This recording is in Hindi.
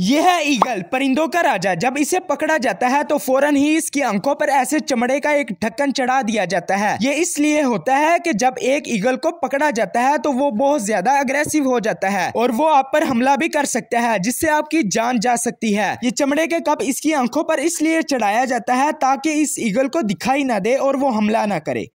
यह है ईगल परिंदों का राजा जब इसे पकड़ा जाता है तो फौरन ही इसकी आंखों पर ऐसे चमड़े का एक ढक्कन चढ़ा दिया जाता है ये इसलिए होता है कि जब एक ईगल को पकड़ा जाता है तो वो बहुत ज्यादा अग्रेसिव हो जाता है और वो आप पर हमला भी कर सकता है जिससे आपकी जान जा सकती है ये चमड़े के कप इसकी आंखों पर इसलिए चढ़ाया जाता है ताकि इस ईगल को दिखाई ना दे और वो हमला ना करे